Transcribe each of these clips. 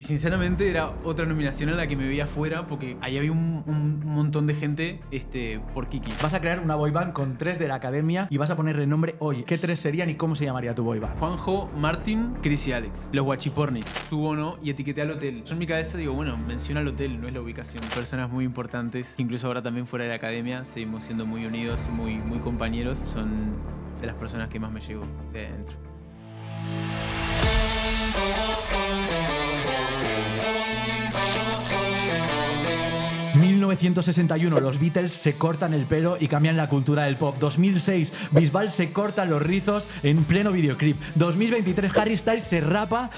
Sinceramente era otra nominación a la que me veía afuera porque ahí había un, montón de gente este, por Kiki. Vas a crear una boyband con tres de la academia y vas a ponerle nombre hoy. ¿Qué tres serían y cómo se llamaría tu boyband? Juanjo, Martín, Chris y Alex. Los guachipornis. o no y etiqueté al hotel. Yo en mi cabeza digo, bueno, menciona al hotel, no es la ubicación. Personas muy importantes, incluso ahora también fuera de la academia, seguimos siendo muy unidos, muy, muy compañeros. Son de las personas que más me llevo de dentro. 1961 los Beatles se cortan el pelo y cambian la cultura del pop. 2006 Bisbal se corta los rizos en pleno videoclip. 2023 Harry Styles se rapa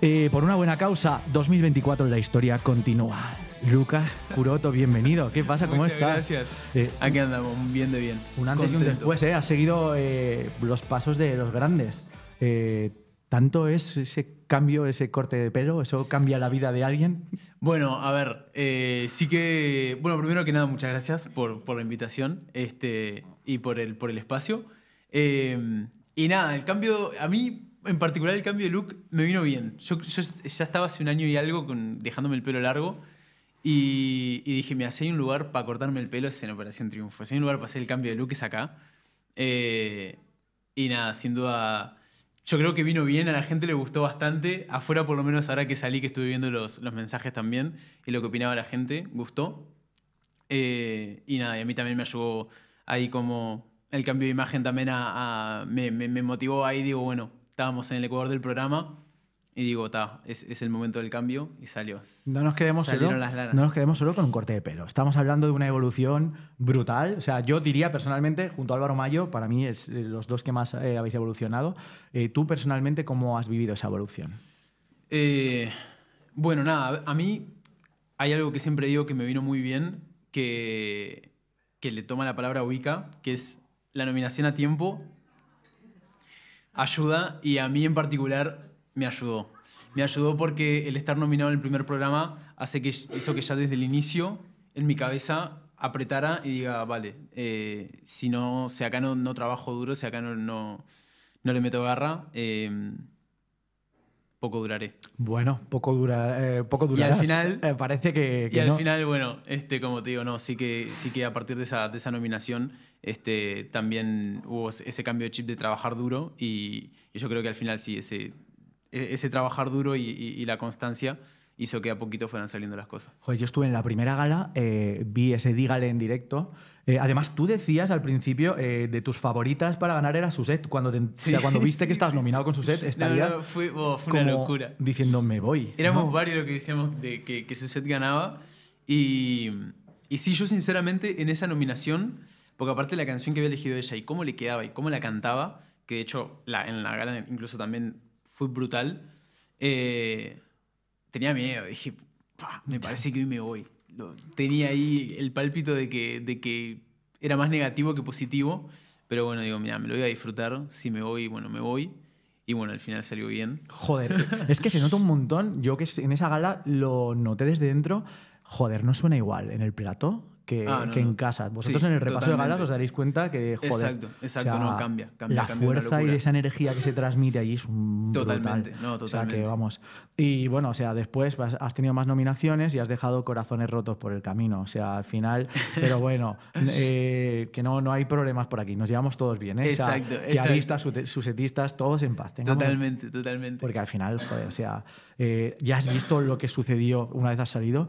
eh, por una buena causa. 2024 la historia continúa. Lucas Curoto, bienvenido. ¿Qué pasa? ¿Cómo estás? Gracias. Eh, Aquí andamos, bien de bien. Un antes y un después, ¿eh? Has seguido eh, los pasos de los grandes. Eh, ¿Tanto es ese cambio, ese corte de pelo? ¿Eso cambia la vida de alguien? Bueno, a ver, eh, sí que. Bueno, primero que nada, muchas gracias por, por la invitación este, y por el, por el espacio. Eh, y nada, el cambio. A mí, en particular, el cambio de look me vino bien. Yo, ya estaba hace un año y algo con, dejándome el pelo largo. Y, dije, mira, si hay un lugar para cortarme el pelo es en Operación Triunfo. Si hay un lugar para hacer el cambio de look es acá. Eh, y nada, sin duda yo creo que vino bien, a la gente le gustó bastante. Afuera, por lo menos ahora que salí, que estuve viendo los, mensajes también y lo que opinaba la gente, gustó. Eh, y nada, a mí también me ayudó ahí como el cambio de imagen también a, me motivó ahí, digo, bueno, estábamos en el Ecuador del programa y digo, ta, es, el momento del cambio y salió. No nos quedemos solo, No nos quedemos solo con un corte de pelo. Estamos hablando de una evolución brutal. O sea, yo diría personalmente, junto a Álvaro Mayo, para mí es eh, los dos que más eh, habéis evolucionado. Eh, tú personalmente, ¿cómo has vivido esa evolución? bueno, nada, a mí hay algo que siempre digo que me vino muy bien, que, que le toma la palabra Wicca, que es la nominación a tiempo ayuda y a mí en particular me ayudó me ayudó porque el estar nominado en el primer programa hace que, hizo que ya desde el inicio en mi cabeza apretara y diga, vale, eh, si, no, si acá no, trabajo duro, si acá no, no, le meto garra, eh, poco duraré. Bueno, poco, dura, eh, poco durarás. Y al final... parece que, Y al final, bueno, este, como te digo, no, sí que, sí que a partir de esa, de esa nominación este, también hubo ese cambio de chip de trabajar duro y, y yo creo que al final sí, ese e-, ese trabajar duro y, la constancia hizo que a poquito fueran saliendo las cosas. Joder, yo estuve en la primera gala, eh, vi ese Dígale en directo. Eh, además, tú decías al principio eh, de tus favoritas para ganar era Suset. Cuando o sea, cuando viste que estabas nominado con Suset, estaría oh, fue, una locura. Diciendo, me voy. Éramos varios los que decíamos de que, que Suset ganaba. Y, sí, yo sinceramente en esa nominación, porque aparte la canción que había elegido ella y cómo le quedaba y cómo la cantaba, que de hecho la, en la gala incluso también fue brutal. Eh, tenía miedo, dije, me parece que hoy me voy. Tenía ahí el pálpito de que, de que era más negativo que positivo, pero bueno, digo, mira, me lo voy a disfrutar, si me voy, bueno, me voy. Y bueno, al final salió bien. Joder, es que se nota un montón. Yo que en esa gala lo noté desde dentro. Joder, no suena igual en el plato Ah, que, en casa. Vosotros en el repaso de galas os daréis cuenta que, joder. Exacto, no, cambia. la fuerza y esa energía que se transmite allí es un. Totalmente, brutal. no, totalmente. O sea, que vamos. Y bueno, o sea, después has tenido más nominaciones y has dejado corazones rotos por el camino. O sea, al final. Pero bueno, eh, que no, no hay problemas por aquí. Nos llevamos todos bien, ¿eh? Exacto, o susetistas, todos en paz. totalmente, totalmente. Porque al final, joder, o sea, eh, ya has visto lo que sucedió una vez has salido.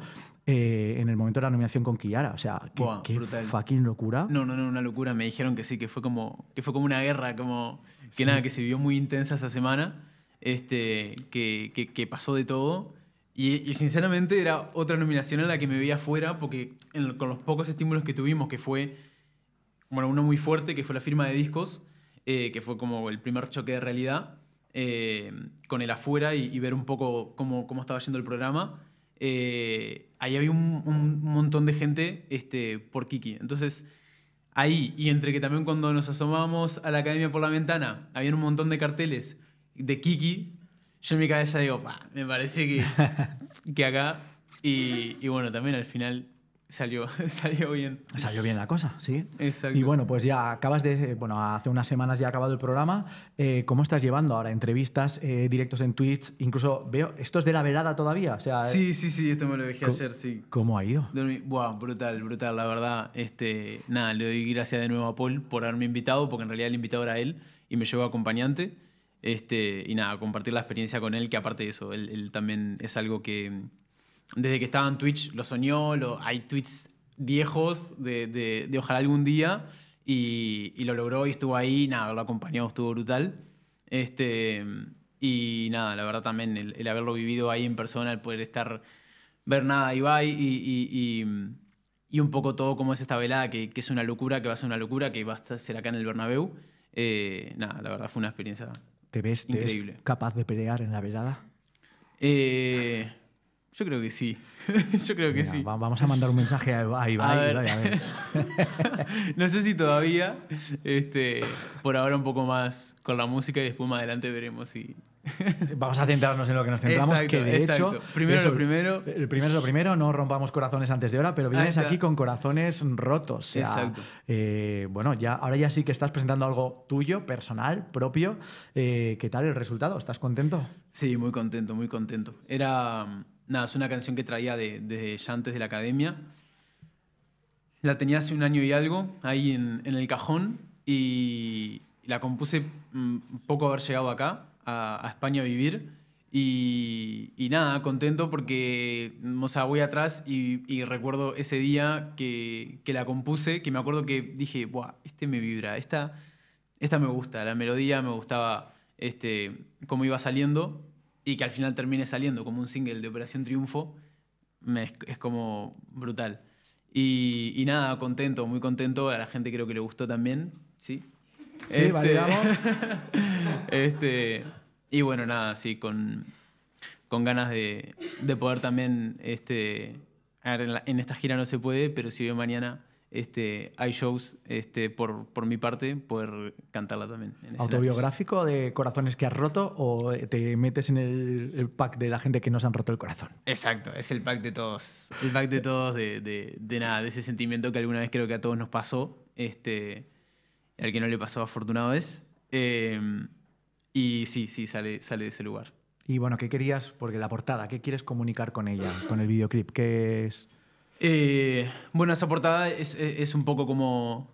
Eh, en el momento de la nominación con Kiara. O sea, qué, fucking locura. No, no, no, una locura. Me dijeron que sí, que fue como, que fue como una guerra, como que nada, que se vivió muy intensa esa semana, este, que, que, pasó de todo. Y, sinceramente era otra nominación en la que me veía afuera, porque con los pocos estímulos que tuvimos, que fue, bueno, uno muy fuerte, que fue la firma de discos, eh, que fue como el primer choque de realidad, eh, con el afuera y, ver un poco cómo, cómo estaba yendo el programa eh, ahí había un, montón de gente este, por Kiki. Entonces, ahí, y entre que también cuando nos asomamos a la academia por la ventana, había un montón de carteles de Kiki, yo en mi cabeza digo, me parece que, que acá. Y, y bueno, también al final Salió, salió bien. Salió bien la cosa, sí. Exacto. Y bueno, pues ya acabas de. Bueno, hace unas semanas ya ha acabado el programa. Eh, ¿Cómo estás llevando ahora? ¿Entrevistas, eh, directos en Twitch? Incluso veo. ¿Esto es de la velada todavía? O sea, sí, sí, sí, esto me lo dejé ayer, sí. ¿Cómo ha ido? Buah, brutal, brutal, la verdad. Este, nada, le doy gracias de nuevo a Paul por haberme invitado, porque en realidad el invitado era él y me llevó acompañante. Este, y nada, compartir la experiencia con él, que aparte de eso, él también es algo que desde que estaba en Twitch lo soñó, lo, hay tweets viejos de, de, ojalá algún día, y, lo logró y estuvo ahí, nada, lo acompañado estuvo brutal. Este, y nada, la verdad también el, haberlo vivido ahí en persona, el poder estar, ver nada y, y, y, un poco todo como es esta velada, que, es una locura, que va a ser una locura, que va a ser acá en el Bernabéu. Eh, nada, la verdad fue una experiencia ¿Te ves, increíble. ¿Te ves capaz de pelear en la velada? Eh... Yo creo que sí. Yo creo que sí. Vamos a mandar un mensaje a Ibai. no sé si todavía. Este, por ahora un poco más con la música y después más adelante veremos si. Vamos a centrarnos en lo que nos centramos, que de hecho... Primero lo primero. El primero lo primero, no rompamos corazones antes de ahora pero vienes aquí con corazones rotos. exacto. Eh, bueno, ya, ahora ya sí que estás presentando algo tuyo, personal, propio. Eh, ¿Qué tal el resultado? ¿Estás contento? Sí, muy contento, muy contento. Era nada, es una canción que traía desde ya antes de la academia. La tenía hace un año y algo ahí en, el cajón y la compuse mm, poco haber llegado acá, a, España a vivir. Y, nada, contento porque, mm, o sea, voy atrás y, recuerdo ese día que, la compuse, que me acuerdo que dije, Buah, este me vibra, esta, esta me gusta, la melodía me gustaba, este, cómo iba saliendo y que al final termine saliendo como un single de Operación Triunfo, es, como brutal. Y, nada, contento, muy contento. A la gente creo que le gustó también, ¿sí? Sí, este, este, y bueno, nada, sí, con, con ganas de, de poder también... Este, en, en esta gira no se puede, pero si veo mañana este, hay shows este, por, por, mi parte, poder cantarla también. ¿Autobiográfico de corazones que has roto o te metes en el, pack de la gente que nos han roto el corazón? Exacto, es el pack de todos. El pack de todos, de, de, de nada, de ese sentimiento que alguna vez creo que a todos nos pasó. Este, al que no le pasó afortunado es. Eh, y sí, sí, sale, sale de ese lugar. Y bueno, ¿qué querías? Porque la portada, ¿qué quieres comunicar con ella, con el videoclip? ¿Qué es? Eh, bueno, esa portada es un poco como...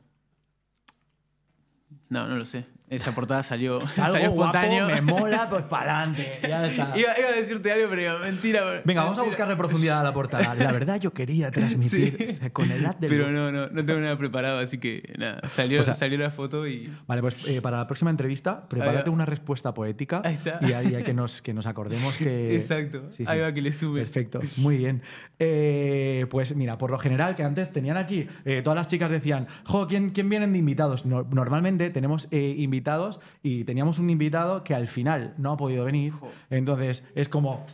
No, no lo sé. Esa portada salió, Algo me mola, pues para adelante. Ya está. Iba, a decirte algo, pero mentira. Venga, vamos a buscarle profundidad a la portada. La verdad, yo quería transmitir con el ad de Pero no, no, tengo nada preparado, así que nada. Salió, la foto y. Vale, pues eh, para la próxima entrevista, prepárate una respuesta poética. Ahí está. Y ahí que nos, que nos acordemos que. Exacto. Ahí va que le sube. Perfecto, muy bien. Eh, pues mira, por lo general, que antes tenían aquí, eh, todas las chicas decían, jo, ¿quién, quién vienen de invitados? normalmente tenemos invitados invitados y teníamos un invitado que al final no ha podido venir. Entonces es como...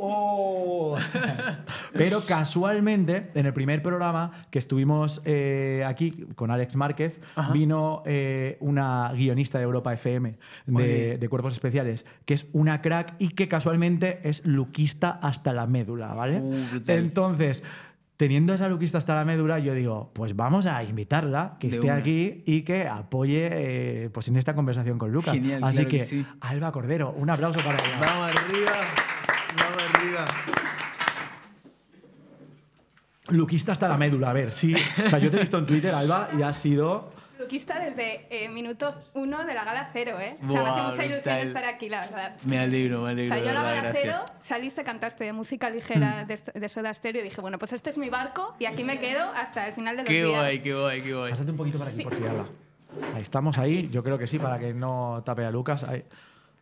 Oh". Pero casualmente, en el primer programa que estuvimos eh, aquí con Alex Márquez, vino eh, una guionista de Europa FM de, Cuerpos Especiales, que es una crack y que casualmente es luquista hasta la médula, ¿vale? Uh, Entonces teniendo esa luquista hasta la médula, yo digo, pues vamos a invitarla, que esté aquí y que apoye eh, pues en esta conversación con Lucas. Así que, Alba Cordero, un aplauso para ella. Vamos arriba, vamos arriba. Luquista hasta la médula, a ver, sí. O sea, yo te he visto en Twitter, Alba, y ha sido Luquista desde eh, minutos uno de la gala cero, ¿eh? o me hace mucha ilusión estar aquí, la verdad. Me alegro, me alegro. saliste, cantaste de música ligera de, de Soda Stereo y dije, bueno, pues este es mi barco y aquí me quedo hasta el final de los qué días. Qué guay, qué guay, qué guay. Pásate un poquito para aquí, por si habla. Ahí estamos, ahí. Yo creo que sí, para que no tape a Lucas.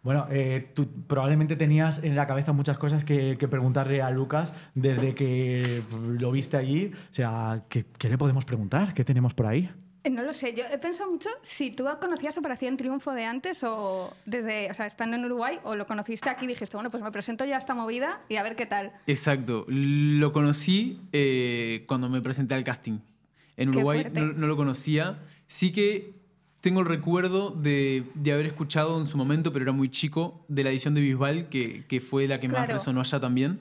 Bueno, eh, tú probablemente tenías en la cabeza muchas cosas que, preguntarle a Lucas desde que lo viste allí. O sea, ¿qué le podemos preguntar? ¿Qué tenemos por ahí? Eh, no lo sé, yo he pensado mucho si tú conocías Operación Triunfo de antes o desde, o sea, estando en Uruguay o lo conociste aquí y dijiste, bueno, pues me presento ya a esta movida y a ver qué tal. Exacto, lo conocí eh, cuando me presenté al casting. En Uruguay no, lo conocía. Sí que tengo el recuerdo de, haber escuchado en su momento, pero era muy chico, de la edición de Bisbal, que, fue la que más resonó allá también.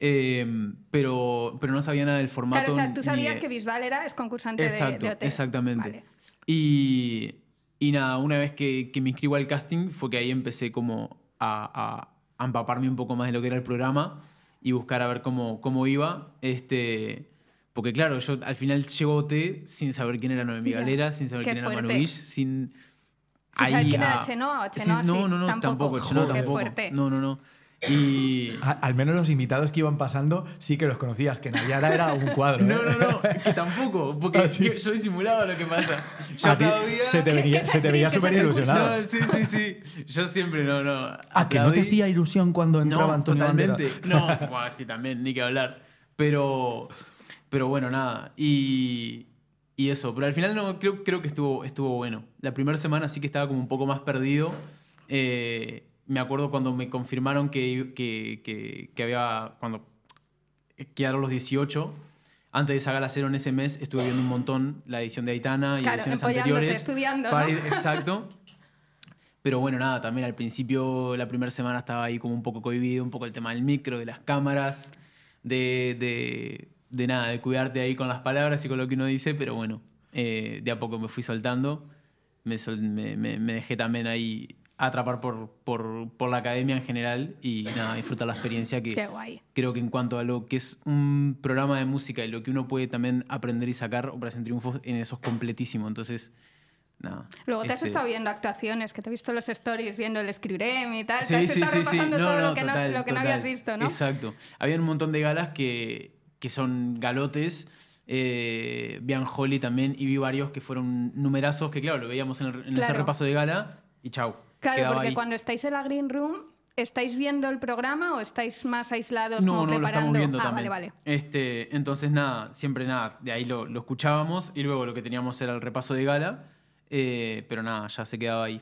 Em, pero, pero no sabía nada del formato. Claro, o sea, tú sabías que Bisbal era es concursante de, de OT? Exactamente. Y, y, nada, una vez que, me inscribo al casting fue que ahí empecé como a, empaparme un poco más de lo que era el programa y buscar a ver cómo, cómo iba. Este, porque claro, yo al final llego a OT sin saber quién era Noemí Galera, sin saber quién era Manu sin... sin ahí no, no, no, tampoco. No, no, no. Y... al menos los invitados que iban pasando sí que los conocías, que Nayara era un cuadro. No, ¿eh? no, no, que tampoco, porque ah, yo soy simulado lo que pasa. Se te veía, súper ilusionado. sí, sí, sí. Yo siempre no, no. ah, que no te hacía ilusión cuando entraban totalmente. No, sí, también, ni que hablar. Pero, pero bueno, nada. Y, y eso, pero al final no, creo, creo que estuvo, estuvo bueno. La primera semana sí que estaba como un poco más perdido. Eh, me acuerdo cuando me confirmaron que, que, había, cuando quedaron los 18, antes de sacar la Cero en ese mes estuve viendo un montón la edición de Aitana y ediciones anteriores. Exacto. Pero bueno, nada, también al principio, la primera semana estaba ahí como un poco cohibido, un poco el tema del micro, de las cámaras, de, de, nada, de cuidarte ahí con las palabras y con lo que uno dice, pero bueno, eh, de a poco me fui soltando, me dejé también ahí atrapar por, por, por, la academia en general y nada, disfrutar la experiencia que Qué guay. creo que en cuanto a lo que es un programa de música y lo que uno puede también aprender y sacar, en Triunfo en eso es completísimo. Entonces, nada. Luego te has este estado viendo actuaciones, que te he visto los stories viendo el Escriurem y tal. Sí, te has estado sí, todo no, lo, que, no, habías visto, ¿no? Exacto. Había un montón de galas que, que son galotes. Eh, vi Holly también y vi varios que fueron numerazos que, claro, lo veíamos en el, ese repaso de gala y chao Claro, porque cuando estáis en la green room, ¿estáis viendo el programa o estáis más aislados? No, no, preparando? lo estamos viendo ah, Vale, Este, entonces, nada, siempre nada, de ahí lo, escuchábamos y luego lo que teníamos era el repaso de gala, eh, pero nada, ya se quedaba ahí.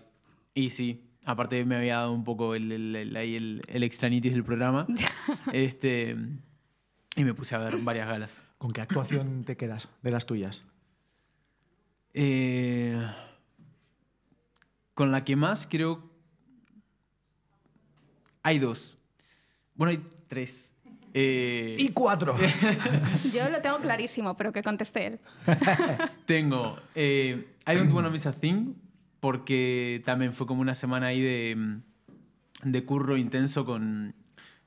Y sí, aparte me había dado un poco el, el, extranitis del programa. este, y me puse a ver varias galas. ¿Con qué actuación te quedas de las tuyas? Eh con la que más creo... Hay dos. Bueno, hay tres. Eh, y cuatro. Yo lo tengo clarísimo, pero que conteste él. tengo I Don't Wanna Miss a Thing, porque también fue como una semana ahí de curro intenso con,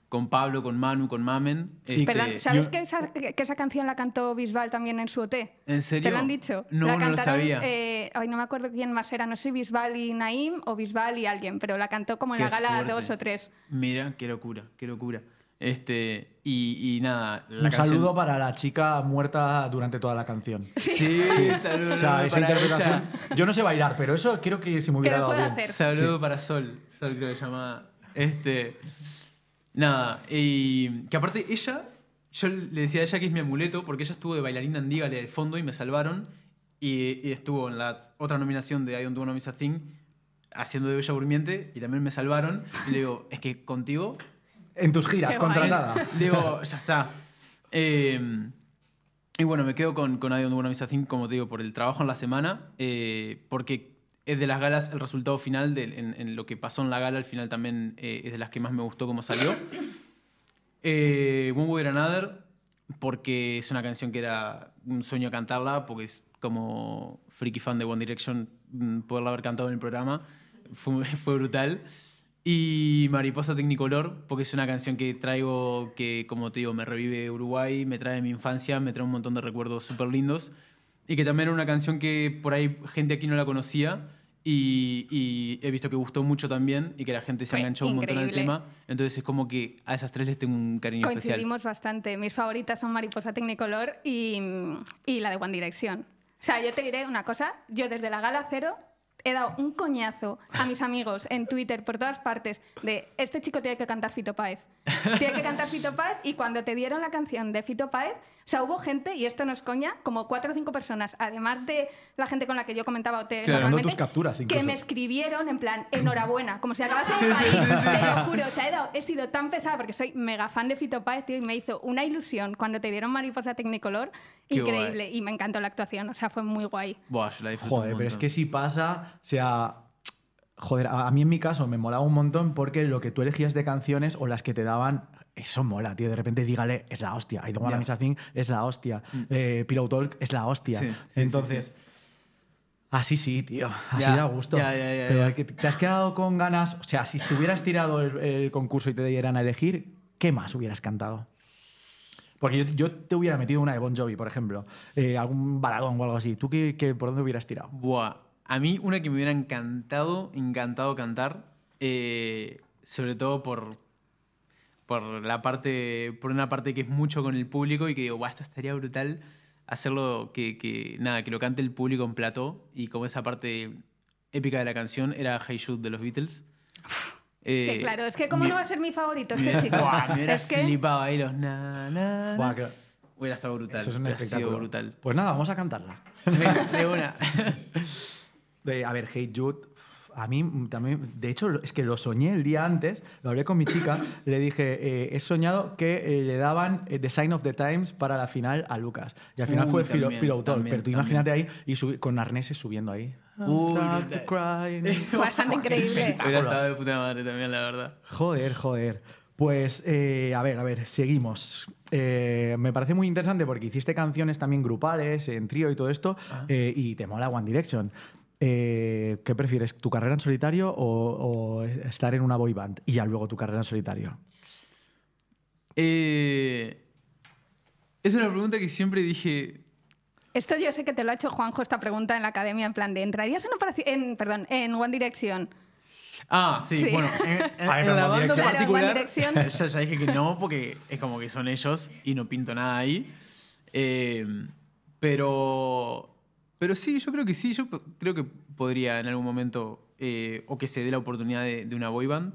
con Pablo, con Manu, con Mamen. Este, ¿sabes que, esa, canción la cantó Bisbal también en su OT? ¿En serio? ¿Te lo han dicho? No, la no sabía. Eh, no me acuerdo quién más era, no sé Bisbal y Naim o Bisbal y alguien, pero la cantó como en la gala dos o tres. Mira, qué locura, qué locura. Este, y, nada. un saludo para la chica muerta durante toda la canción. Sí, sí saludo. esa interpretación. Yo no sé bailar, pero eso creo que se me hubiera dado bien. Hacer. Saludo para Sol. Sol que se llama. Este. Nada, y eh, que aparte ella, yo le decía a ella que es mi amuleto porque ella estuvo de bailarina en Dígale de fondo y me salvaron. Y, estuvo en la otra nominación de I Don't Do Miss a Thing haciendo de Bella Durmiente y también me salvaron. Y le digo, es que contigo. En tus giras, contratada. Le digo, ya está. Eh, y bueno, me quedo con, con I Don't Do Miss a Thing, como te digo, por el trabajo en la semana, eh, porque es eh, de las galas, el resultado final de, en, lo que pasó en la gala, al final también eh, es de las que más me gustó cómo salió. Eh, One Way or Another, porque es una canción que era un sueño cantarla, porque es como freaky fan de One Direction, mm, poderla haber cantado en el programa fue, brutal. Y Mariposa Tecnicolor, porque es una canción que traigo que, como te digo, me revive Uruguay, me trae mi infancia, me trae un montón de recuerdos súper lindos. Y que también era una canción que por ahí gente aquí no la conocía y, he visto que gustó mucho también y que la gente se ha enganchado un montón al tema. Entonces es como que a esas tres les tengo un cariño especial. Coincidimos bastante. Mis favoritas son Mariposa Tecnicolor y, la de One Direction. O sea, yo te diré una cosa. Yo desde la gala cero he dado un coñazo a mis amigos en Twitter por todas partes de este chico tiene que cantar Fito Páez. Tiene que cantar Fito Páez y cuando te dieron la canción de Fito Páez sea, hubo gente, y esto no es coña, como cuatro o cinco personas, además de la gente con la que yo comentaba tus capturas que me escribieron en plan, enhorabuena, como si acabas sí, sí, sí, te lo juro, o sea, he, sido tan pesada porque soy mega fan de Fito tío, y me hizo una ilusión cuando te dieron Mariposa Tecnicolor, increíble, y me encantó la actuación, o sea, fue muy guay. Buah, se la Joder, pero es que si pasa, o sea, joder, a, mí en mi caso me molaba un montón porque lo que tú elegías de canciones o las que te daban eso mola, tío. De repente dígale, es la hostia. I don't want thing, es la hostia. Mm. Eh, Pillow Talk es la hostia. Entonces. así ah, sí, tío. Así da gusto. Pero te has quedado con ganas. O sea, si se hubieras tirado el, concurso y te dieran a elegir, ¿qué más hubieras cantado? Porque yo, te hubiera metido una de Bon Jovi, por ejemplo. Eh, algún baladón o algo así. ¿Tú qué, por dónde hubieras tirado? Buah. A mí, una que me hubiera encantado, encantado cantar. Eh, sobre todo por, por la parte, por una parte que es mucho con el público y que digo, guau, esto estaría brutal hacerlo que, que, nada, que lo cante el público en plató y como esa parte épica de la canción era Hey Jude de los Beatles. es que, eh, claro, es que como no va a ser mi favorito este chico. me es que... flipado ahí los na, na, Hubiera estado brutal. Eso es un espectáculo. brutal. Pues nada, vamos a cantarla. de, una. a ver, Hey Jude a mí también, de hecho, es que lo soñé el día antes, lo hablé con mi chica, le dije, eh, he soñado que eh, le daban eh, The Sign of the Times para la final a Lucas. Y al final fue piloto, pero tú imagínate ahí y con arneses subiendo ahí. Bastante increíble. de puta madre también, la verdad. Joder, joder. Pues, a ver, a ver, seguimos. me parece muy interesante porque hiciste canciones también grupales, en trío y todo esto, ah. y te mola One Direction. Eh, ¿qué prefieres? ¿Tu carrera en solitario o, estar en una boy band? Y ya luego tu carrera en solitario. Eh, es una pregunta que siempre dije. Esto yo sé que te lo ha hecho Juanjo esta pregunta en la academia, en plan de ¿entrarías en, perdón, en One Direction? Ah, sí, bueno, en, en, en la banda particular, yo ya dije que no, porque es como que son ellos y no pinto nada ahí. Eh, pero pero sí, yo creo que sí, yo creo que podría en algún momento, eh, o que se dé la oportunidad de, una boy band,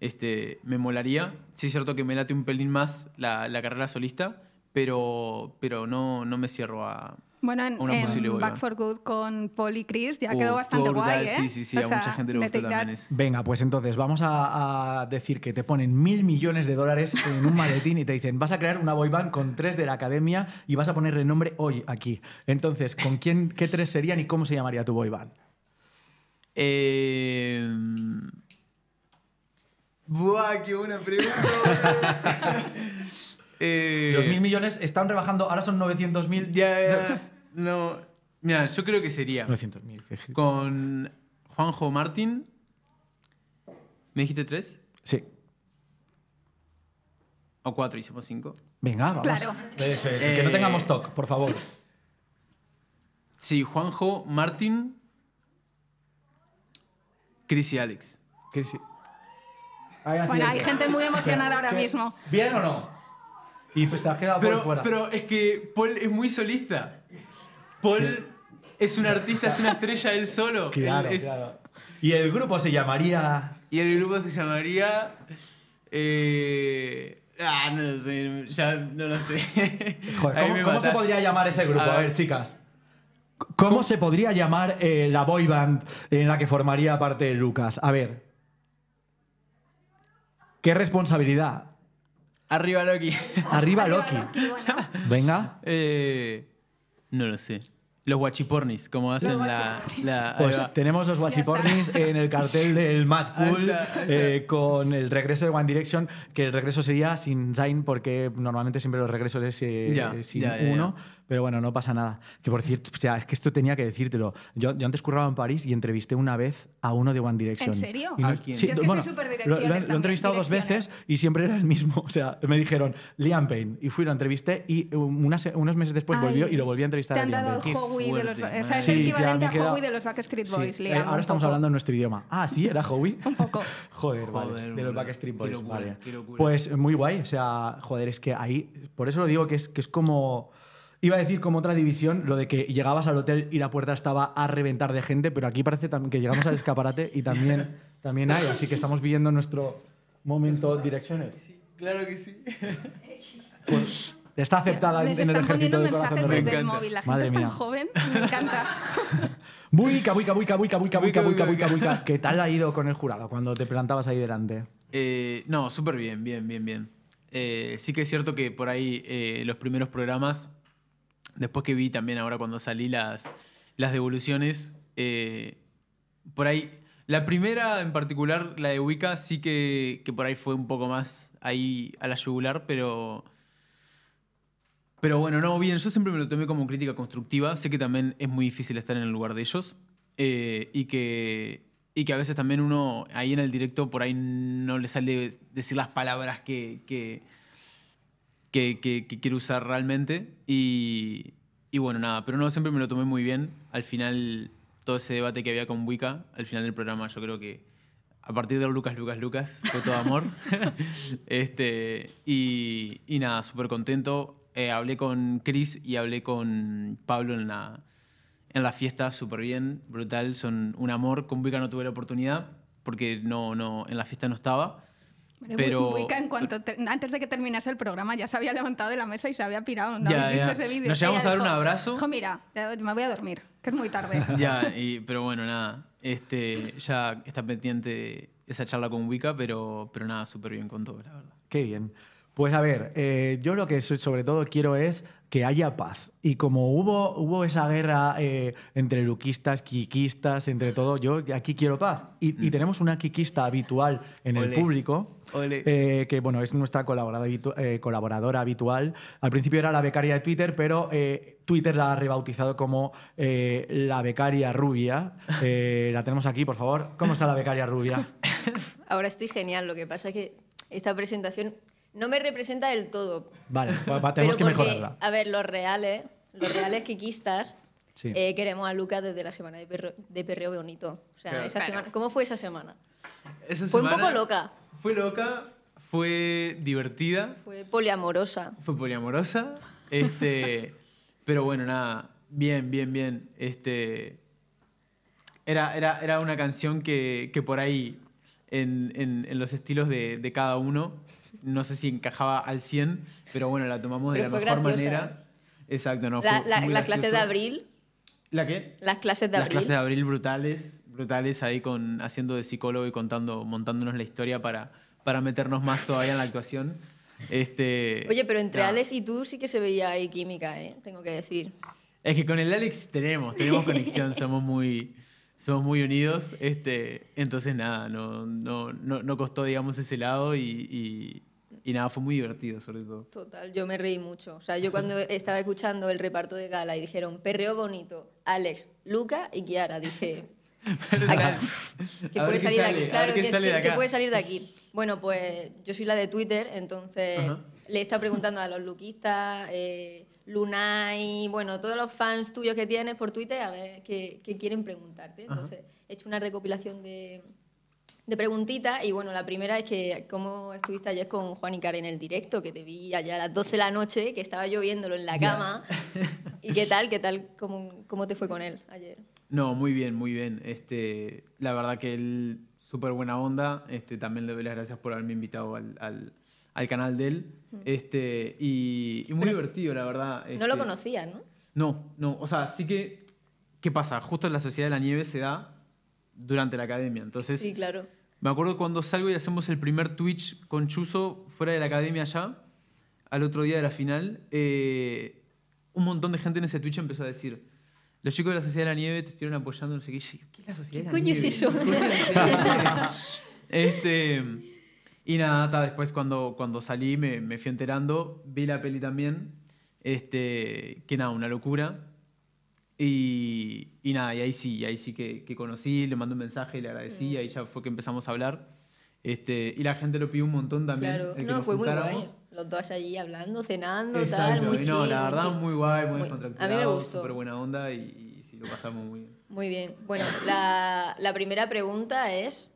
este, me molaría. Sí es cierto que me late un pelín más la, la carrera solista, pero, pero no, no me cierro a, bueno, en, Back for Good con Paul y Chris ya quedó bastante guay, ¿eh? Sí, sí, sí, a mucha gente le gustó también. Venga, pues entonces vamos a, decir que te ponen mil millones de dólares en un maletín y te dicen, vas a crear una boy band con tres de la academia y vas a poner renombre nombre hoy aquí. Entonces, ¿con quién, qué tres serían y cómo se llamaría tu boy band? Eh... Mm. Buah, qué buena pregunta. Eh... mil millones están rebajando, ahora son 900.000. Ya, No. Mira, yo creo que sería. 900.000 Con Juanjo Martín. ¿Me dijiste tres? Sí. O cuatro, hicimos cinco. Venga, vamos. Claro. Que no eh, tengamos TOC, por favor. Sí, Juanjo Martín. Chris y Alex. Chris bueno, hay gente muy emocionada ahora mismo. ¿Bien o no? Y pues te has quedado pero, fuera. Pero es que Paul es muy solista. Paul es un artista, es una estrella él solo. Claro, Y el grupo se llamaría. Y el grupo se llamaría. Eh, ah, no lo sé, ya no lo sé. Joder, ¿Cómo, se podría llamar ese grupo? A ver, chicas. ¿Cómo, se podría llamar eh, la boyband en la que formaría parte de Lucas? A ver. ¿Qué responsabilidad? Arriba Loki. Arriba Loki. Venga. Eh, no lo sé. Los guachipornis, como hacen la, Pues tenemos los guachipornis en el cartel del Mad Cool eh, con el regreso de One Direction, que el regreso sería sin Zayn, porque normalmente siempre los regresos es eh, sin uno. Pero bueno, no pasa nada. Que por cierto, o sea, es que esto tenía que decírtelo. Yo, yo antes curraba en París y entrevisté una vez a uno de One Direction. ¿En serio? ¿A quién? yo es que bueno, súper lo, lo, he entrevistado dos ¿eh? veces y siempre era el mismo. O sea, me dijeron Liam Payne y fui, lo entrevisté y um, unos meses después volvió y lo volví a entrevistar a Liam Payne. El de los, o sea, es el equivalente a Howie de los Backstreet Boys, eh, Liam, ahora estamos hablando en nuestro idioma. Ah, sí, era Howie. un poco. Joder, vale. de los Backstreet Boys, vale. Pues muy guay. O sea, joder, es que ahí, por eso lo digo que es, que es como Iba a decir como otra división lo de que llegabas al hotel y la puerta estaba a reventar de gente, pero aquí parece que llegamos al escaparate y también, también hay, así que estamos viviendo nuestro momento direcciones. Sí, claro que sí. Pues, está aceptada en, el ejército de corazón de Me encanta. El móvil. La gente es tan joven, me encanta. Buica, buica, buica, ¿Qué tal ha ido con el jurado cuando te plantabas ahí delante? Eh, no, súper bien, bien, bien, bien. Eh, sí que es cierto que por ahí eh, los primeros programas Después que vi también ahora cuando salí las, las devoluciones, eh, por ahí, la primera en particular, la de Wicca, sí que, por ahí fue un poco más ahí a la yugular, pero... Pero bueno, no, bien, yo siempre me lo tomé como crítica constructiva. Sé que también es muy difícil estar en el lugar de ellos. Eh, y, que, y que a veces también uno ahí en el directo por ahí no le sale decir las palabras que, que, quiero usar realmente. Y, bueno, nada, pero no, siempre me lo tomé muy bien. Al final, todo ese debate que había con Wicca, al final del programa, yo creo que a partir de Lucas, Lucas, Lucas, fue todo amor. este, y, nada, súper contento. Eh, hablé con Chris y hablé con Pablo en la, en la fiesta, súper bien, brutal, son un amor. Con Wicca no tuve la oportunidad porque no, no, en la fiesta no estaba. Pero... Wicca, en cuanto antes de que terminase el programa, ya se había levantado de la mesa y se había pirado. No ya, ese vídeo. Nos íbamos a dar un abrazo. Dijo, mira, me voy a dormir, que es muy tarde. ya, pero bueno, nada. Este, ya está pendiente esa charla con Wicca, pero, pero nada, súper bien con todo, la verdad. Qué bien. Pues a ver, eh, yo lo que sobre todo quiero es que haya paz. Y como hubo, hubo esa guerra eh, entre luquistas, quiquistas, entre todo, yo aquí quiero paz. Y, mm. tenemos una quiquista habitual en el público, eh, que bueno, es nuestra colaboradora, eh, colaboradora, habitual. Al principio era la becaria de Twitter, pero Twitter la ha rebautizado como la becaria rubia. la tenemos aquí, por favor. ¿Cómo está la becaria rubia? Ahora estoy genial, lo que pasa es que esta presentación no me representa del todo. Vale, tenemos que mejorarla. A ver, los reales, ¿eh? los reales kikistas, eh, queremos a Lucas desde la semana de, perreo bonito. esa ¿cómo fue esa semana? fue un poco loca. Fue loca, fue divertida. Fue poliamorosa. Fue poliamorosa. Este, pero bueno, nada, bien, bien, bien. Este, era, era, una canción que, por ahí, en, los estilos de, de cada uno, no sé si encajaba al 100, pero bueno, la tomamos de la mejor manera. Exacto, no. La, fue, clase de abril. ¿La qué? Las clases de abril. Las clases de abril brutales, brutales ahí con, haciendo de psicólogo y contando, montándonos la historia para, para meternos más todavía en la actuación. Este, Oye, pero entre Alex y tú sí que se veía ahí química, ¿eh? tengo que decir. Es que con el Alex tenemos, tenemos conexión, somos muy, somos muy unidos. Este, entonces, nada, no, no, no, no costó, digamos, ese lado y, y nada, fue muy divertido, sobre todo. Total, yo me reí mucho. O sea, yo cuando estaba escuchando el reparto de gala y dijeron Perreo Bonito, Alex, Luca y Kiara, dije. que puede salir de aquí, claro, que, puede salir de aquí. Bueno, pues yo soy la de Twitter, entonces le le está preguntando a los luquistas, eh, Lunay, bueno, todos los fans tuyos que tienes por Twitter, a ver qué, quieren preguntarte. Entonces, he hecho una recopilación de, de preguntita, Y bueno, la primera es que, ¿cómo estuviste ayer con Juan y Karen en el directo? Que te vi allá a las 12 de la noche, que estaba lloviéndolo en la cama. ¿Y qué tal? ¿Qué tal? ¿Cómo, ¿Cómo te fue con él ayer? No, muy bien, muy bien. Este, la verdad que él, súper buena onda. Este, también le doy las gracias por haberme invitado al, canal de él. Este, y, muy divertido, la verdad. no este, lo conocías, ¿no? No, no. O sea, sí que. ¿Qué pasa? Justo en la Sociedad de la Nieve se da durante la academia. Entonces. Sí, claro me acuerdo cuando salgo y hacemos el primer Twitch con Chuzo fuera de la academia allá, al otro día de la final, eh, un montón de gente en ese Twitch empezó a decir, los chicos de la Sociedad de la Nieve te estuvieron apoyando, no sé qué. ¿qué es la Sociedad de la Nieve? este, y nada, después cuando, cuando salí me, me, fui enterando, vi la peli también, este, que nada, una locura. Y, y, nada, y ahí sí, ahí sí que, conocí, le mandé un mensaje, le agradecí, y mm. ahí ya fue que empezamos a hablar. Este, y la gente lo pidió un montón también. Claro, no, fue muy guay. Los dos allí hablando, cenando, tal, muy chido. No, la verdad, muy, guay, muy, muy buena onda y, lo pasamos muy bien. Muy bien. Bueno, la, la primera pregunta es: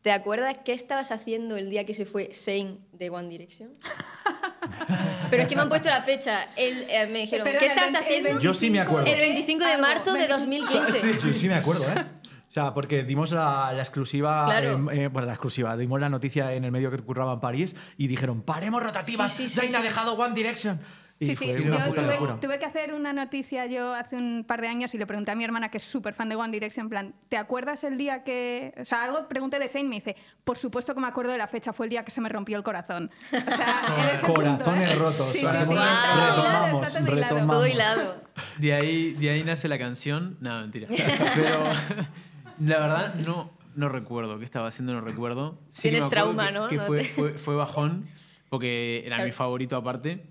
¿te acuerdas qué estabas haciendo el día que se fue Shane de One Direction? Pero es que me han puesto la fecha. El, eh, me dijeron, ¿qué estás haciendo? Yo sí me acuerdo. El 25 de marzo de 2015. Sí, sí, me acuerdo, ¿eh? O sea, porque dimos la, la exclusiva, eh, bueno, la exclusiva, dimos la noticia en el medio que ocurraba en París y dijeron, paremos rotativas, sí, ha dejado One Direction sí, sí, yo tuve, que hacer una noticia yo hace un par de años y le pregunté a mi hermana, que es súper fan de One Direction, en plan, ¿te acuerdas el día que...? O sea, algo pregunté de y me dice, por supuesto que me acuerdo de la fecha, fue el día que se me rompió el corazón. O sea, Corazones rotos. todo retomamos. De ahí, de ahí nace la canción. nada mentira. Pero la verdad no, no recuerdo qué estaba haciendo, no recuerdo. Tienes trauma, ¿no? Que fue, bajón, porque era mi favorito aparte.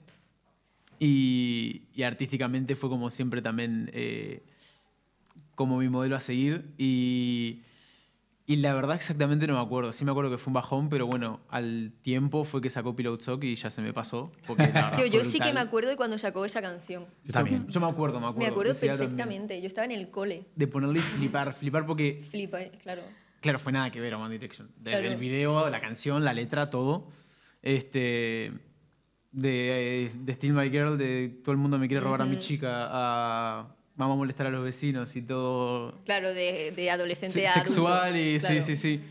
Y, artísticamente fue como siempre también eh, como mi modelo a seguir. Y, y la verdad exactamente no me acuerdo. Sí me acuerdo que fue un bajón, pero bueno, al tiempo fue que sacó pilot shock y ya se me pasó. Porque Tío, yo sí que me acuerdo de cuando sacó esa canción. Yo también. Yo me acuerdo, me acuerdo. Me acuerdo perfectamente. Yo estaba en el cole. De ponerle flipar, flipar porque... Flipa, eh, claro. Claro, fue nada que ver a One Direction. el video, la canción, la letra, todo. Este de, eh, de Steal My Girl, de todo el mundo me quiere robar a mi chica, a vamos a molestar a los vecinos y todo. Claro, de, de adolescente a Sexual y sí, sí, sí.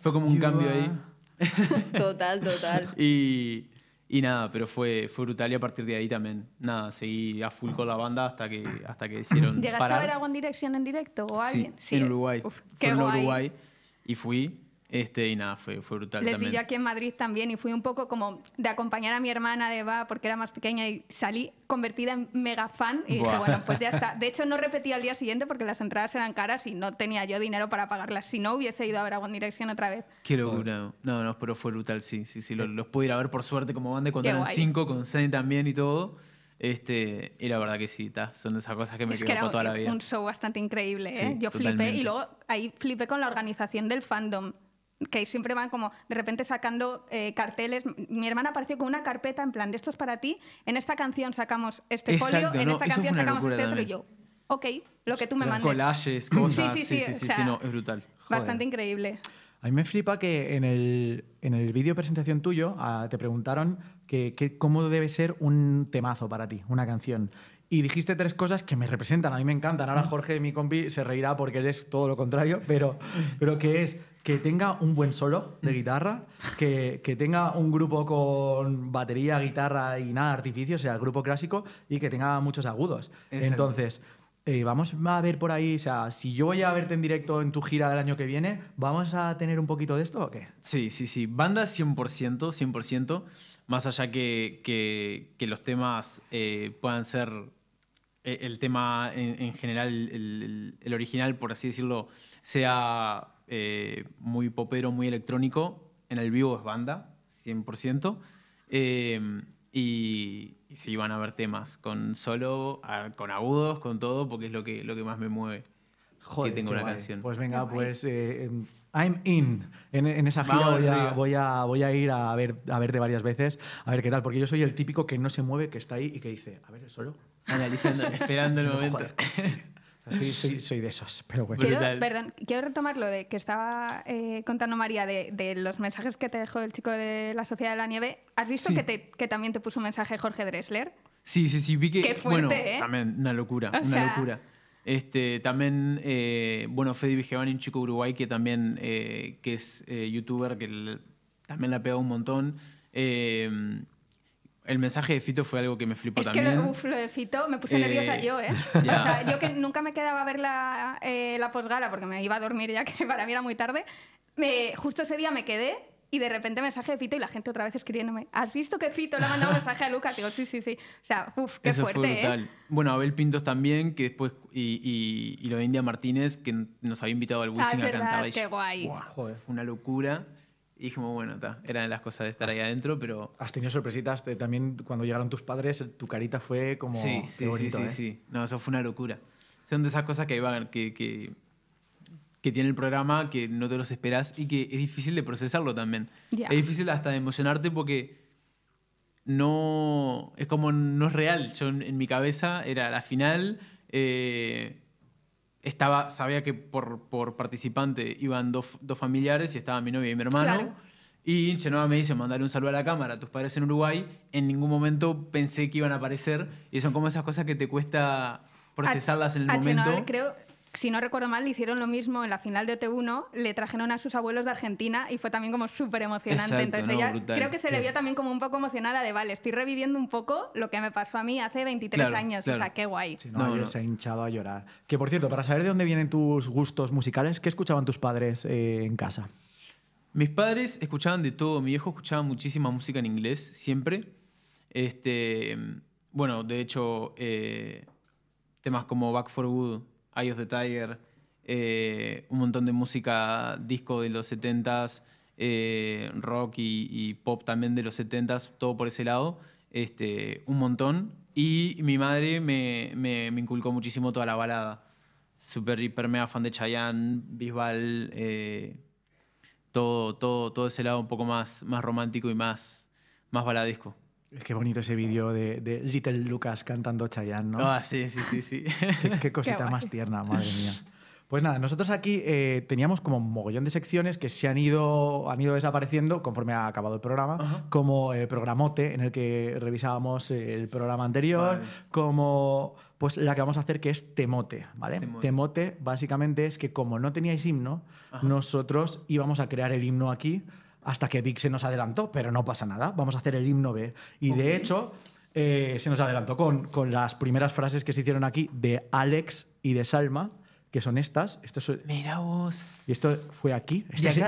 fue como un cambio ahí. total, total. y, y, nada, pero fue, fue brutal y a partir de ahí también, nada, seguí a full con la banda hasta que, hasta que hicieron ¿Llegaste a ver a One Direction en directo o alguien? Sí, sí. en Uruguay. en Uruguay y fui este, y nada, fue, fue brutal. Les vi yo aquí en Madrid también y fui un poco como de acompañar a mi hermana de porque era más pequeña y salí convertida en mega fan y bueno, pues ya está. De hecho, no repetí al día siguiente porque las entradas eran caras y no tenía yo dinero para pagarlas. Si no, hubiese ido a ver a One Direction otra vez. Qué locura. No, no, pero fue brutal, sí, sí, sí. Los, pude ir a ver por suerte como banda cuando eran cinco, con Zen también y todo. Este, y la verdad que sí, está son esas cosas que me es quedo que toda la vida. un show bastante increíble, ¿eh? Yo flipé y luego ahí flipé con la organización del fandom que siempre van como de repente sacando eh, carteles. Mi hermana apareció con una carpeta en plan, de esto es para ti, en esta canción sacamos este folio, en esta canción sacamos este otro y yo, ok, lo que tú me mandes. Collages, cosas, sí, sí, sí, sí, sí, no, es brutal. Bastante increíble. A mí me flipa que en el, en el vídeo presentación tuyo ah, te preguntaron que, cómo debe ser un temazo para ti, una canción y dijiste tres cosas que me representan, a mí me encantan. Ahora Jorge, mi compi, se reirá porque él es todo lo contrario, pero, pero que es que tenga un buen solo de guitarra, que, tenga un grupo con batería, guitarra y nada, artificio, o sea, el grupo clásico, y que tenga muchos agudos. Entonces, eh, vamos a ver por ahí, o sea, si yo voy a verte en directo en tu gira del año que viene, ¿vamos a tener un poquito de esto o qué? Sí, sí, sí. Banda 100%, 100%, más allá que, los temas eh, puedan ser eh, el tema en, general, el, original, por así decirlo, sea eh, muy popero, muy electrónico, en el vivo es banda, 100%. Eh, y, y, sí, van a haber temas con solo, ah, con agudos, con todo, porque es lo que, lo que más me mueve. Joder, que tengo una canción. Pues venga, pues I'm in. En, esa gira voy, a, voy, a, ir a, ver, a verte varias veces, a ver qué tal, porque yo soy el típico que no se mueve, que está ahí y que dice, a ver, solo, analizando, esperando el momento. Soy, soy, de esos, pero bueno. Quiero, perdón, quiero retomar lo de que estaba eh, contando María de, los mensajes que te dejó el chico de la Sociedad de la Nieve. ¿Has visto que, también te puso un mensaje Jorge Dressler? Sí, sí, sí, vi que... Qué fuerte, bueno, ¿eh? también una locura, una locura. Este, también, eh, bueno, Fede Vigevani, un chico uruguay que también eh, que es youtuber, que también la pegado un montón el mensaje de Fito fue algo que me flipó es también. Es que lo, de Fito me puse eh, nerviosa yo, ¿eh? O sea, yo que nunca me quedaba a ver la, eh, la posgala porque me iba a dormir ya que para mí era muy tarde. Me, justo ese día me quedé y de repente mensaje de Fito y la gente otra vez escribiéndome, ¿has visto que Fito le ha mandado un mensaje a Lucas? Digo, sí, sí, sí. O sea, uff, qué Eso fuerte. Fue ¿eh? brutal. Bueno, Abel Pintos también, que después, y, y, lo de India Martínez, que nos había invitado al Wisin ah, a cantar. Qué guay. fue una locura. Y dije, bueno, ta, eran las cosas de estar ahí adentro, pero... Has tenido sorpresitas eh, también cuando llegaron tus padres, tu carita fue como... Sí, sí, sí, ¿eh? sí, No, eso fue una locura. Son de esas cosas que, van, que, que, tiene el programa, que no te los esperas y que es difícil de procesarlo también. Es difícil hasta de emocionarte porque no... Es como no es real. Yo en, mi cabeza era la final... Eh, estaba, sabía que por, por participante iban dos, familiares y estaba mi novia y mi hermano. Y Genova me dice, mandarle un saludo a la cámara, tus padres en Uruguay. En ningún momento pensé que iban a aparecer. Y son como esas cosas que te cuesta procesarlas en el momento si no recuerdo mal, le hicieron lo mismo en la final de OT1, le trajeron a sus abuelos de Argentina y fue también como súper emocionante. Entonces creo que se le vio también como un poco emocionada de, vale, estoy reviviendo un poco lo que me pasó a mí hace 23 años, o sea, qué guay. no, se ha hinchado a llorar. Que por cierto, para saber de dónde vienen tus gustos musicales, ¿qué escuchaban tus padres eh, en casa? Mis padres escuchaban de todo, mi viejo escuchaba muchísima música en inglés, siempre. Este, bueno, de hecho, eh, temas como Back for Good Eye of the Tiger, eh, un montón de música disco de los 70s, eh, rock y, pop también de los 70s, todo por ese lado, este, un montón. Y mi madre me, inculcó muchísimo toda la balada. Super, hiper, mega fan de Chayanne, Bisbal, eh, todo, todo, todo ese lado un poco más, más romántico y más, más baladesco. Qué bonito ese vídeo de, Little Lucas cantando Chayanne, ¿no? Ah, sí, sí, sí, sí. qué, cosita más tierna, madre mía. Pues nada, nosotros aquí eh, teníamos como un mogollón de secciones que se han ido, han ido desapareciendo conforme ha acabado el programa, como eh, programote, en el que revisábamos eh, el programa anterior, como pues la que vamos a hacer que es temote, ¿vale? Temote, básicamente es que como no teníais himno, nosotros íbamos a crear el himno aquí hasta que Vic se nos adelantó, pero no pasa nada, vamos a hacer el himno B. Y de hecho, eh, se nos adelantó con, con, las primeras frases que se hicieron aquí de Alex y de Salma, que son estas. Esto Mira Y esto fue aquí. Este aquí.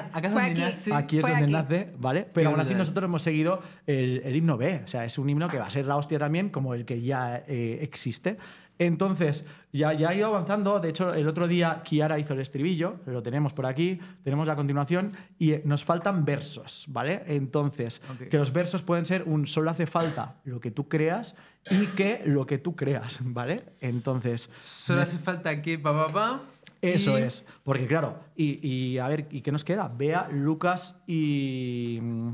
Aquí es donde nace, ¿vale? Pero aún así nosotros hemos seguido el, himno B. O sea, es un himno que va a ser la hostia también, como el que ya eh, existe. Entonces, ya, ya ha ido avanzando. De hecho, el otro día Kiara hizo el estribillo, lo tenemos por aquí, tenemos la continuación y eh, nos faltan versos, ¿vale? Entonces, que los versos pueden ser un solo hace falta lo que tú creas y que lo que tú creas, ¿vale? Entonces. Solo hace falta que papá. Pa, pa, Eso es. Porque, claro, y, y a ver, ¿y qué nos queda? vea Lucas y. Mm,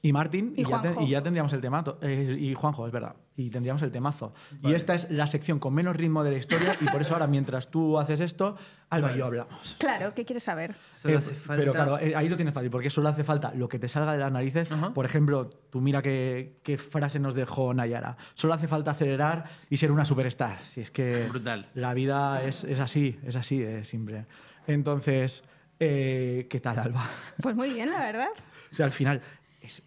y Martín, y, ya y, ya tendríamos el temazo. Eh, y Juanjo, es verdad. Y tendríamos el temazo. Y esta es la sección con menos ritmo de la historia. y por eso ahora, mientras tú haces esto, Alba y yo hablamos. Claro, ¿qué quieres saber? Solo eh, hace falta... Pero claro, eh, ahí lo tienes fácil, porque solo hace falta lo que te salga de las narices. Por ejemplo, tú mira qué, frase nos dejó Nayara. Solo hace falta acelerar y ser una superstar. Si es que. Brutal. La vida es, es así, es así de simple. Entonces, ¿qué tal, Alba? Pues muy bien, la verdad. O sea, al final,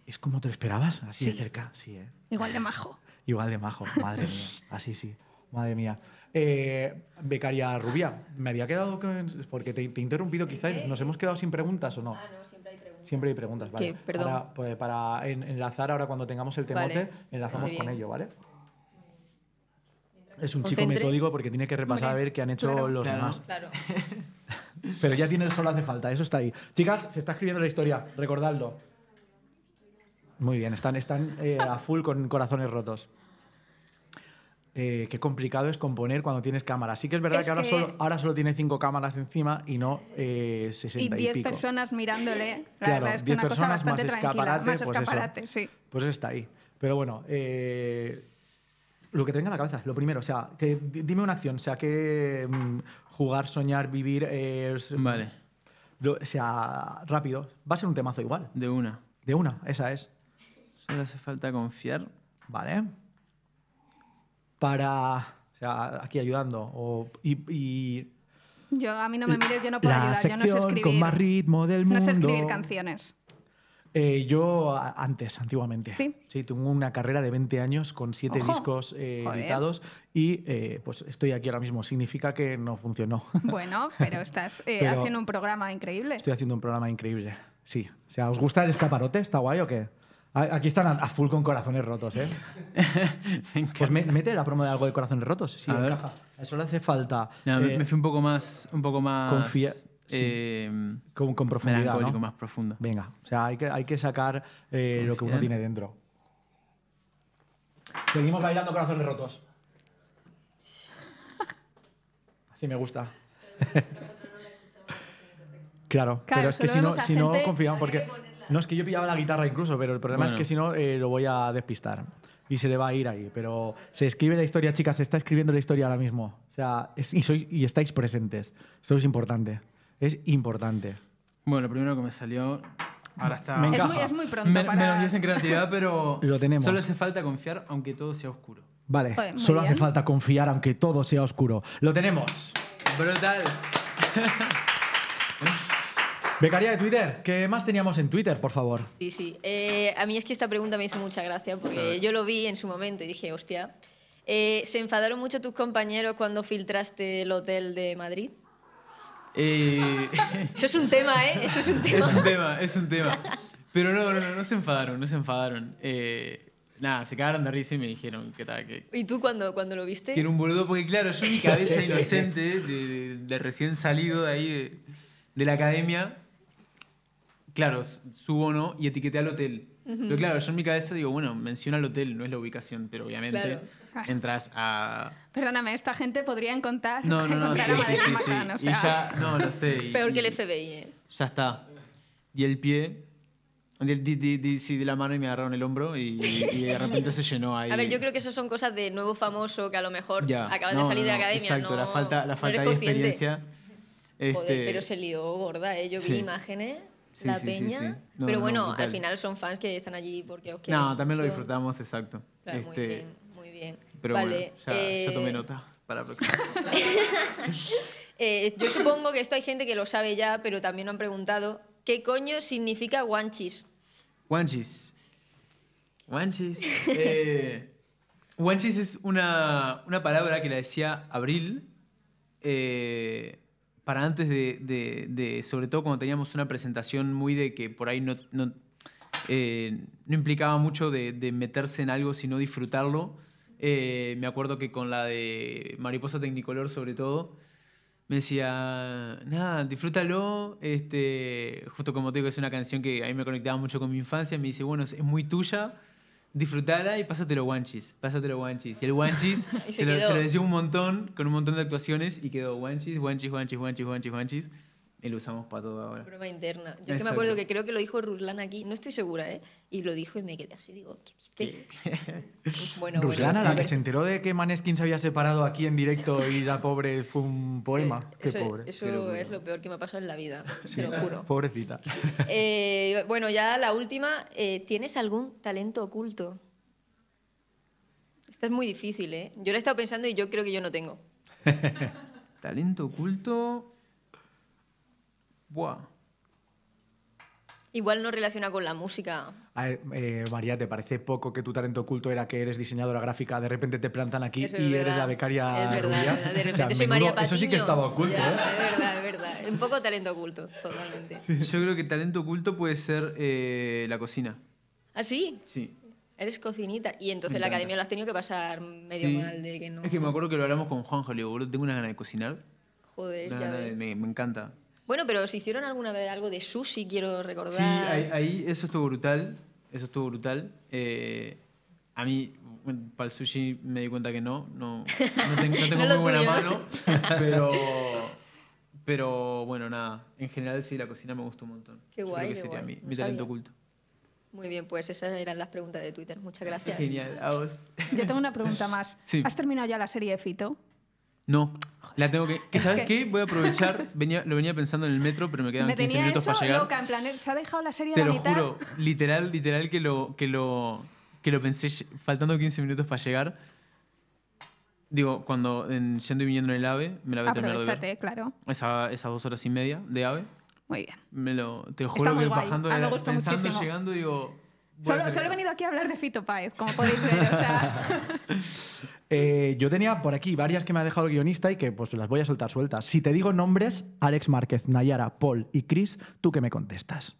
¿Es, como te lo esperabas? Así de cerca, sí, ¿eh? Igual de majo. Igual de majo, madre mía. Así sí, madre mía. Eh, becaria Rubia, me había quedado porque te, he interrumpido, quizá nos hemos quedado sin preguntas o no. Ah, no, siempre hay preguntas. Siempre hay preguntas, vale. Perdón. Pues, para, enlazar ahora cuando tengamos el temote, enlazamos con ello, ¿vale? Es un chico metódico porque tiene que repasar a ver qué han hecho los demás. Claro. Pero ya tiene el solo hace falta, eso está ahí. Chicas, se está escribiendo la historia, recordadlo. Muy bien, están, están eh, a full con corazones rotos. Eh, qué complicado es componer cuando tienes cámaras. Sí que es verdad que, ahora, Solo, ahora solo tiene cinco cámaras encima y no eh, 60 y, y diez personas mirándole. La verdad personas más escaparate, pues, eso, pues está ahí. Pero bueno, eh, lo que tenga en la cabeza, lo primero, o sea, que, dime una acción, o sea, que mm, jugar, soñar, vivir... Mm, vale. o sea, rápido. Va a ser un temazo igual. De una. De una, esa es. No hace falta confiar. Vale. Para. O sea, aquí ayudando. y, yo, a mí no me mires, yo no puedo ayudar. yo no sé escribir. con más ritmo del mundo. No sé escribir canciones. Eh, yo antes, antiguamente. Sí. Sí, tuve una carrera de 20 años con 7 discos eh, editados y eh, pues estoy aquí ahora mismo. Significa que no funcionó. Bueno, pero estás haciendo un programa increíble. Estoy haciendo un programa increíble, sí. O sea, ¿os gusta el escaparote? ¿Está guay o qué? Aquí están a, full con corazones rotos, ¿eh? pues mete la promo de algo de corazones rotos. Sí, Eso le hace falta. Eh, me fui un poco más. Un poco más confía. Em, con, profundidad. ¿no? más profunda. Venga, o sea, hay que, hay que sacar eh, lo que uno tiene dentro. Seguimos bailando corazones rotos. Así me gusta. claro, claro, pero es que si no, si no confiamos, porque. No, es que yo pillaba la guitarra incluso, pero el problema es que si no eh, lo voy a despistar. Y se le va a ir ahí. Pero se escribe la historia, chicas, se está escribiendo la historia ahora mismo. O sea, y, soy, y estáis presentes. Eso es importante. Es importante. Bueno, lo primero que me salió. Ahora está. Me es, muy, es, muy, pronto. Me, para... Menos 10 en creatividad, pero. lo tenemos. Solo hace falta confiar aunque todo sea oscuro. Vale, solo hace falta confiar aunque todo sea oscuro. ¡Lo tenemos! ¡Brutal! Becaría de Twitter, ¿qué más teníamos en Twitter, por favor? Sí, sí. Eh, a mí es que esta pregunta me hizo mucha gracia porque yo lo vi en su momento y dije, hostia, eh, ¿se enfadaron mucho tus compañeros cuando filtraste el hotel de Madrid? Eh, Eso es un tema, ¿eh? Eso es un tema. Es un tema, es un tema. Pero no, no, no, se enfadaron, no se enfadaron. nada, se cagaron de risa y me dijeron ¿qué tal, ¿Y tú cuando, cuando lo viste? Que era un boludo, porque claro, yo una cabeza inocente de, recién salido de ahí, de la academia, claro, subo o no y etiqueté al hotel. Pero claro, yo en mi cabeza digo, bueno, menciona el hotel, no es la ubicación, pero obviamente entras a... Perdóname, esta gente podría encontrar, no, no, no, no, no sé. Es peor que el FBI, eh. Ya está. Y el pie... Di, de la mano y me agarraron el hombro y, de repente se llenó ahí. A ver, yo creo que esas son cosas de nuevo famoso que a lo mejor yeah. de salir de academia. Exacto, la falta, la falta de experiencia. Este, pero se lió gorda, eh. Yo vi imágenes la peña. pero bueno, al final son fans que están allí porque os quieren. No, también lo disfrutamos, exacto. Este, muy bien, Pero vale, bueno, ya, eh, tomé nota para eh, yo supongo que esto hay gente que lo sabe ya, pero también han preguntado qué coño significa guanchis. Guanchis. Guanchis. Eh, es una, una palabra que la decía Abril. Eh, para antes de, sobre todo cuando teníamos una presentación muy de que por ahí no, eh, implicaba mucho de, meterse en algo, sino disfrutarlo. Eh, me acuerdo que con la de Mariposa Tecnicolor sobre todo, me decía, nada, disfrútalo, este, justo como te digo, es una canción que a mí me conectaba mucho con mi infancia, me dice, bueno, es muy tuya, disfrutala y pásatelo guanchis, pásatelo guanchis. Y el guanchis se, lo, se, lo, decía un montón, con un montón de actuaciones y quedó guanchis, guanchis, guanchis, guanchis, guanchis, guanchis y lo usamos para todo ahora. interna. Yo que me acuerdo que creo que lo dijo Ruslan aquí, no estoy segura, ¿eh? Y lo dijo y me quedé así, digo, ¿qué dice? bueno, Ruslana, la que se enteró de que Maneskin se había separado aquí en directo y la pobre fue un poema. Eh, qué eso, pobre. Eso es lo peor que me ha pasado en la vida, lo juro. Pobrecita. Eh, bueno, ya la última, eh, ¿tienes algún talento oculto? Esta es muy difícil, ¿eh? Yo la he estado pensando y yo creo que yo no tengo. talento oculto Igual no relaciona con la música. A eh, María, ¿te parece poco que tu talento oculto era que eres diseñadora gráfica, de repente te plantan aquí y eres la becaria es verdad, De repente soy María Eso sí que estaba oculto, ¿eh? Es verdad, es verdad. Un poco talento oculto, totalmente. Yo creo que talento oculto puede ser eh, la cocina. ¿Ah, sí? Sí. Eres cocinita. Y entonces la academia lo has tenido que pasar medio mal de que no... Es que me acuerdo que lo hablamos con juan le tengo una gana de cocinar. Joder, me encanta. Bueno, pero si hicieron alguna vez algo de sushi, quiero recordar. Sí, ahí, eso estuvo brutal. Eso estuvo brutal. Eh, a mí, para el sushi me di cuenta que no. No, no, tengo, muy buena mano. Pero, pero bueno, nada. En general, sí, la cocina me gustó un montón. Qué guay. Creo que sería Mi, mi talento oculto. Muy bien, pues esas eran las preguntas de Twitter. Muchas gracias. Genial, a vos. Yo tengo una pregunta más. ¿Has terminado ya la serie de Fito? No, la tengo que. ¿Sabes qué? Voy a aprovechar. lo venía pensando en el metro, pero me quedan 15 minutos para llegar. Loca, se ha dejado la serie de a lo juro, literal, literal que lo, que lo. que lo pensé faltando 15 minutos para llegar. Digo, cuando yendo y viniendo en el AVE, me la voy a terminar de ver. claro. esas dos horas y media de AVE. Muy bien. Me lo, te lo juro, bajando, pensando, llegando, digo, Solo, he venido aquí a hablar de Fito Páez, como podéis ver. Eh, yo tenía por aquí varias que me ha dejado el guionista y que pues las voy a soltar sueltas. Si te digo nombres, Alex Márquez, Nayara, Paul y Chris, ¿tú qué me contestas?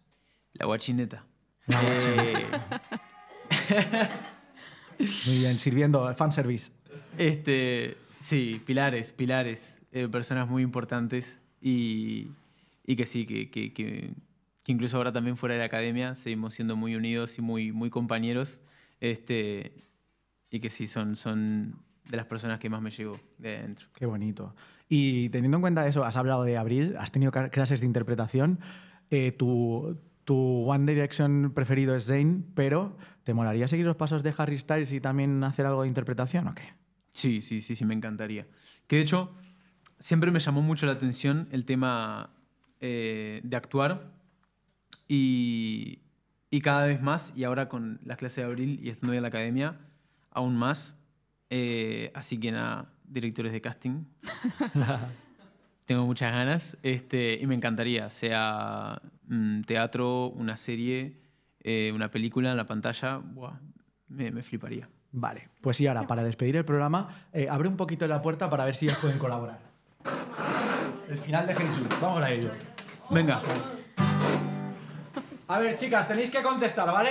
La guachineta. La eh. guachineta. Muy bien, sirviendo, fanservice. Este, sí, pilares, pilares, eh, personas muy importantes y, que sí, que que incluso ahora también fuera de la academia seguimos siendo muy unidos y muy, muy compañeros. Este, y que sí, son, son de las personas que más me llegó de Qué bonito. Y teniendo en cuenta eso, has hablado de abril, has tenido clases de interpretación. Eh, tu, tu One Direction preferido es Zayn, pero ¿te molaría seguir los pasos de Harry Styles y también hacer algo de interpretación o qué? Sí, sí, sí, sí, me encantaría. Que de hecho, siempre me llamó mucho la atención el tema eh, de actuar y, cada vez más, y ahora con las clases de abril y estando en la academia, aún más. Eh, así que nada, directores de casting. Tengo muchas ganas este, y me encantaría, sea un mm, teatro, una serie, eh, una película en la pantalla, me, fliparía. Vale, pues y ahora, para despedir el programa, eh, abre un poquito la puerta para ver si ellos pueden colaborar. El final de Jude vamos a ello. Venga. A ver, chicas, tenéis que contestar, ¿vale?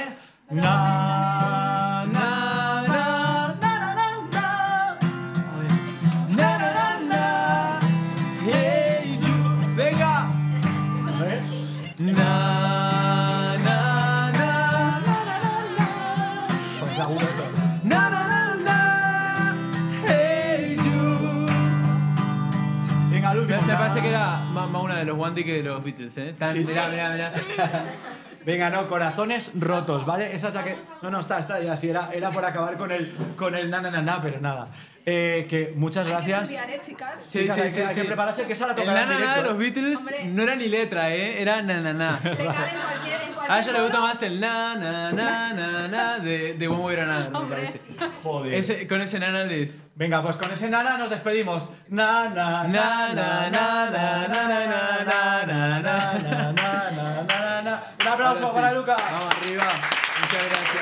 Na, na, na, na, na, na. Na, na, na, na na Hey, you. Venga. A ver. Na, na, na, na, na, na. Na, na, na, na. Hey, you. Venga, el último. Me parece que era más una de los WANTY que de los Beatles, ¿eh? mira, mira! Venga, no, corazones rotos, ¿vale? Esa es que... No, no, está, está, ya sí, era, era por acabar con el, con el na, na, na, na pero nada. que muchas gracias. chicas? Sí, sí, sí, hay que, que esa la El de los Beatles no era ni letra, ¿eh? Era na, A ella le gusta más el na, de, de me parece. Joder. con ese nana Venga, pues con ese nos despedimos. Na, na, na, na, na, na, na, na, na, na, na, un aplauso para Lucas. Vamos arriba. Muchas gracias.